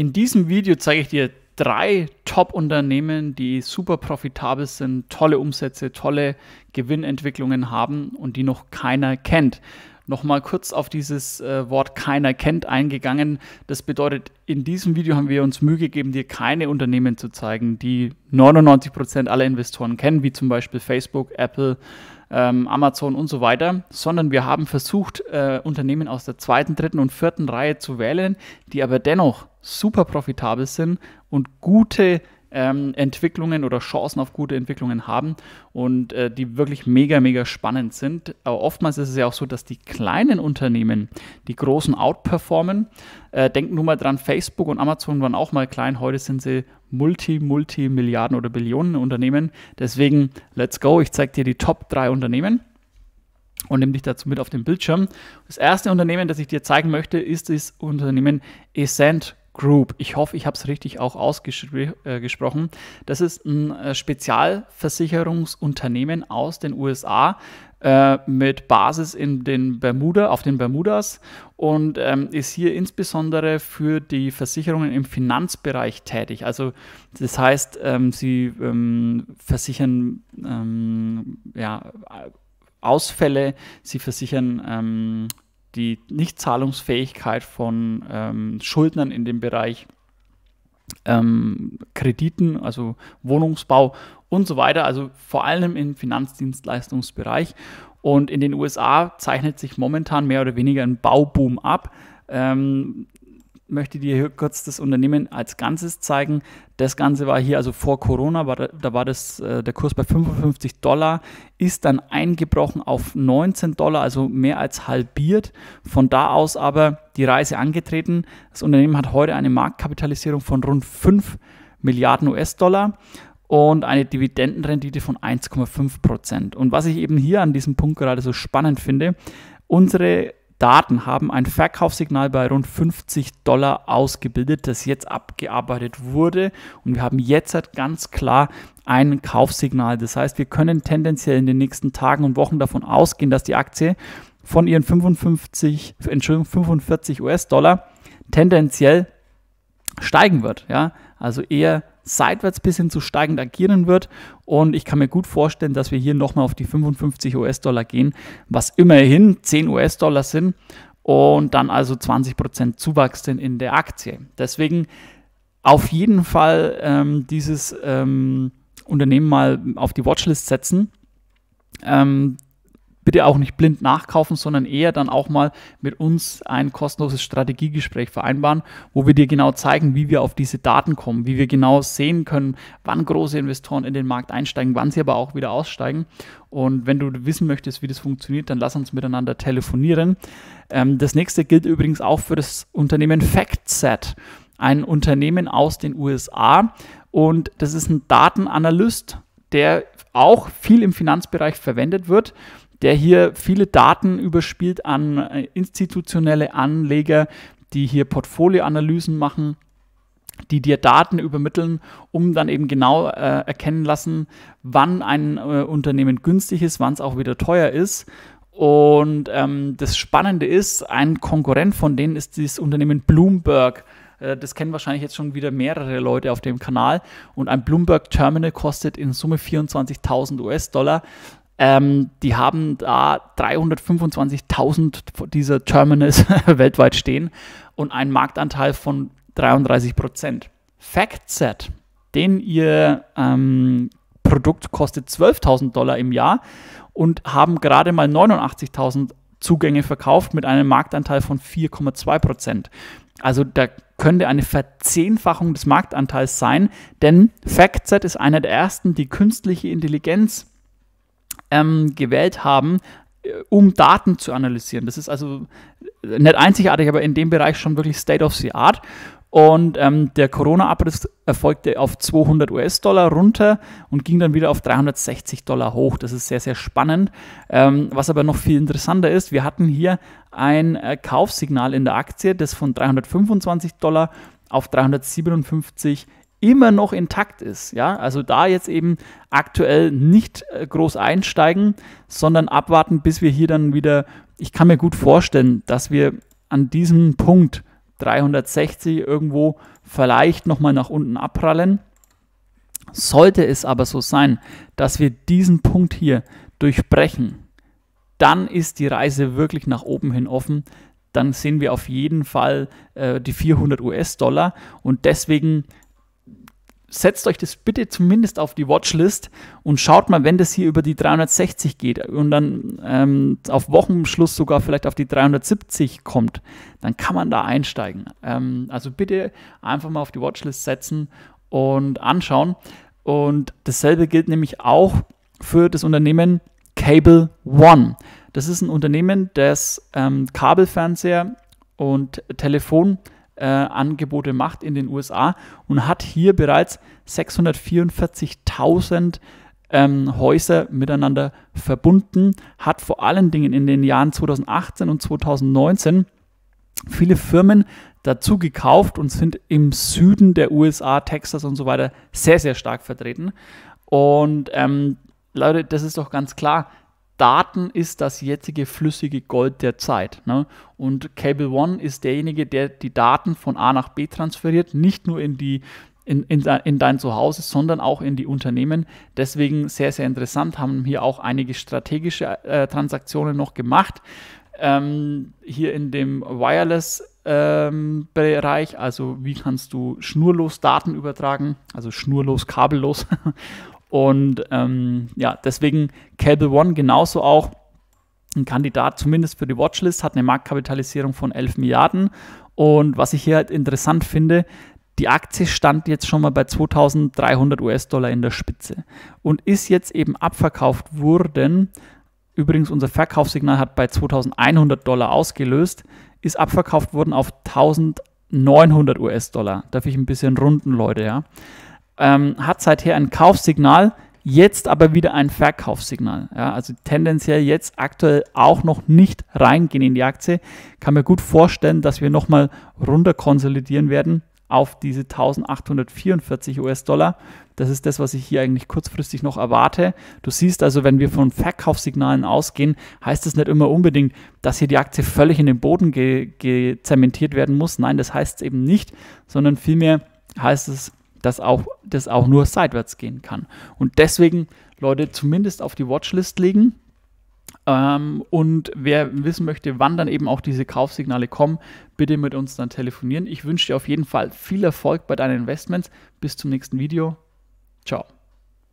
In diesem Video zeige ich dir drei Top-Unternehmen, die super profitabel sind, tolle Umsätze, tolle Gewinnentwicklungen haben und die noch keiner kennt nochmal kurz auf dieses äh, Wort keiner kennt eingegangen. Das bedeutet, in diesem Video haben wir uns Mühe gegeben, dir keine Unternehmen zu zeigen, die 99% Prozent aller Investoren kennen, wie zum Beispiel Facebook, Apple, ähm, Amazon und so weiter, sondern wir haben versucht, äh, Unternehmen aus der zweiten, dritten und vierten Reihe zu wählen, die aber dennoch super profitabel sind und gute ähm, Entwicklungen oder Chancen auf gute Entwicklungen haben und äh, die wirklich mega, mega spannend sind. Aber oftmals ist es ja auch so, dass die kleinen Unternehmen die großen outperformen. Äh, denken nur mal dran, Facebook und Amazon waren auch mal klein, heute sind sie Multi, Multi Milliarden oder Billionen Unternehmen. Deswegen, let's go, ich zeige dir die Top 3 Unternehmen und nehme dich dazu mit auf den Bildschirm. Das erste Unternehmen, das ich dir zeigen möchte, ist das Unternehmen Essent Group. Ich hoffe, ich habe es richtig auch ausgesprochen. Äh, das ist ein äh, Spezialversicherungsunternehmen aus den USA äh, mit Basis in den Bermuda, auf den Bermudas und ähm, ist hier insbesondere für die Versicherungen im Finanzbereich tätig. Also das heißt, ähm, sie ähm, versichern ähm, ja, Ausfälle, sie versichern ähm, die Nichtzahlungsfähigkeit von ähm, Schuldnern in dem Bereich ähm, Krediten, also Wohnungsbau und so weiter, also vor allem im Finanzdienstleistungsbereich. Und in den USA zeichnet sich momentan mehr oder weniger ein Bauboom ab. Ähm, möchte dir hier kurz das Unternehmen als Ganzes zeigen. Das Ganze war hier also vor Corona, war, da war das, äh, der Kurs bei 55 Dollar, ist dann eingebrochen auf 19 Dollar, also mehr als halbiert. Von da aus aber die Reise angetreten. Das Unternehmen hat heute eine Marktkapitalisierung von rund 5 Milliarden US-Dollar und eine Dividendenrendite von 1,5 Prozent. Und was ich eben hier an diesem Punkt gerade so spannend finde, unsere Daten haben ein Verkaufssignal bei rund 50 Dollar ausgebildet, das jetzt abgearbeitet wurde. Und wir haben jetzt halt ganz klar ein Kaufsignal. Das heißt, wir können tendenziell in den nächsten Tagen und Wochen davon ausgehen, dass die Aktie von ihren 55, Entschuldigung, 45 US-Dollar tendenziell steigen wird. Ja? Also eher seitwärts bis hin zu steigend agieren wird. Und ich kann mir gut vorstellen, dass wir hier nochmal auf die 55 US-Dollar gehen, was immerhin 10 US-Dollar sind und dann also 20% Zuwachs sind in der Aktie. Deswegen auf jeden Fall ähm, dieses ähm, Unternehmen mal auf die Watchlist setzen. Ähm, bitte auch nicht blind nachkaufen, sondern eher dann auch mal mit uns ein kostenloses Strategiegespräch vereinbaren, wo wir dir genau zeigen, wie wir auf diese Daten kommen, wie wir genau sehen können, wann große Investoren in den Markt einsteigen, wann sie aber auch wieder aussteigen. Und wenn du wissen möchtest, wie das funktioniert, dann lass uns miteinander telefonieren. Ähm, das nächste gilt übrigens auch für das Unternehmen FactSet, ein Unternehmen aus den USA. Und das ist ein Datenanalyst, der auch viel im Finanzbereich verwendet wird der hier viele Daten überspielt an äh, institutionelle Anleger, die hier Portfolioanalysen machen die dir Daten übermitteln, um dann eben genau äh, erkennen lassen, wann ein äh, Unternehmen günstig ist, wann es auch wieder teuer ist. Und ähm, das Spannende ist, ein Konkurrent von denen ist dieses Unternehmen Bloomberg. Äh, das kennen wahrscheinlich jetzt schon wieder mehrere Leute auf dem Kanal. Und ein Bloomberg Terminal kostet in Summe 24.000 US-Dollar. Ähm, die haben da 325.000 dieser Terminals weltweit stehen und einen Marktanteil von 33 Prozent. FactSet, den ihr ähm, Produkt kostet 12.000 Dollar im Jahr und haben gerade mal 89.000 Zugänge verkauft mit einem Marktanteil von 4,2 Prozent. Also da könnte eine Verzehnfachung des Marktanteils sein, denn FactSet ist einer der ersten, die künstliche Intelligenz ähm, gewählt haben, äh, um Daten zu analysieren. Das ist also äh, nicht einzigartig, aber in dem Bereich schon wirklich State of the Art. Und ähm, der Corona-Abriss erfolgte auf 200 US-Dollar runter und ging dann wieder auf 360 Dollar hoch. Das ist sehr, sehr spannend. Ähm, was aber noch viel interessanter ist, wir hatten hier ein äh, Kaufsignal in der Aktie, das von 325 Dollar auf 357 immer noch intakt ist. Ja, also da jetzt eben aktuell nicht äh, groß einsteigen, sondern abwarten, bis wir hier dann wieder. Ich kann mir gut vorstellen, dass wir an diesem Punkt 360 irgendwo vielleicht nochmal nach unten abprallen. Sollte es aber so sein, dass wir diesen Punkt hier durchbrechen, dann ist die Reise wirklich nach oben hin offen. Dann sehen wir auf jeden Fall äh, die 400 US-Dollar und deswegen setzt euch das bitte zumindest auf die Watchlist und schaut mal, wenn das hier über die 360 geht und dann ähm, auf Wochenschluss sogar vielleicht auf die 370 kommt, dann kann man da einsteigen. Ähm, also bitte einfach mal auf die Watchlist setzen und anschauen. Und dasselbe gilt nämlich auch für das Unternehmen Cable One. Das ist ein Unternehmen, das ähm, Kabelfernseher und Telefon äh, Angebote macht in den USA und hat hier bereits 644.000 ähm, Häuser miteinander verbunden, hat vor allen Dingen in den Jahren 2018 und 2019 viele Firmen dazu gekauft und sind im Süden der USA, Texas und so weiter sehr, sehr stark vertreten. Und ähm, Leute, das ist doch ganz klar, Daten ist das jetzige flüssige Gold der Zeit. Ne? Und Cable One ist derjenige, der die Daten von A nach B transferiert, nicht nur in die in, in, in dein Zuhause, sondern auch in die Unternehmen. Deswegen sehr, sehr interessant, haben hier auch einige strategische äh, Transaktionen noch gemacht. Ähm, hier in dem Wireless-Bereich, ähm, also wie kannst du schnurlos Daten übertragen, also schnurlos, kabellos Und ähm, ja, deswegen Cable One genauso auch ein Kandidat zumindest für die Watchlist, hat eine Marktkapitalisierung von 11 Milliarden. Und was ich hier halt interessant finde, die Aktie stand jetzt schon mal bei 2300 US-Dollar in der Spitze und ist jetzt eben abverkauft worden. Übrigens, unser Verkaufssignal hat bei 2100 Dollar ausgelöst, ist abverkauft worden auf 1900 US-Dollar. Darf ich ein bisschen runden, Leute, ja? ähm, hat seither ein Kaufsignal, jetzt aber wieder ein Verkaufssignal. Ja, also tendenziell jetzt aktuell auch noch nicht reingehen in die Aktie. Kann mir gut vorstellen, dass wir nochmal runter konsolidieren werden auf diese 1844 US-Dollar. Das ist das, was ich hier eigentlich kurzfristig noch erwarte. Du siehst also, wenn wir von Verkaufssignalen ausgehen, heißt es nicht immer unbedingt, dass hier die Aktie völlig in den Boden gezementiert werden muss. Nein, das heißt es eben nicht, sondern vielmehr heißt es, dass auch das auch nur seitwärts gehen kann. Und deswegen, Leute, zumindest auf die Watchlist legen. Ähm, und wer wissen möchte, wann dann eben auch diese Kaufsignale kommen, bitte mit uns dann telefonieren. Ich wünsche dir auf jeden Fall viel Erfolg bei deinen Investments. Bis zum nächsten Video. Ciao.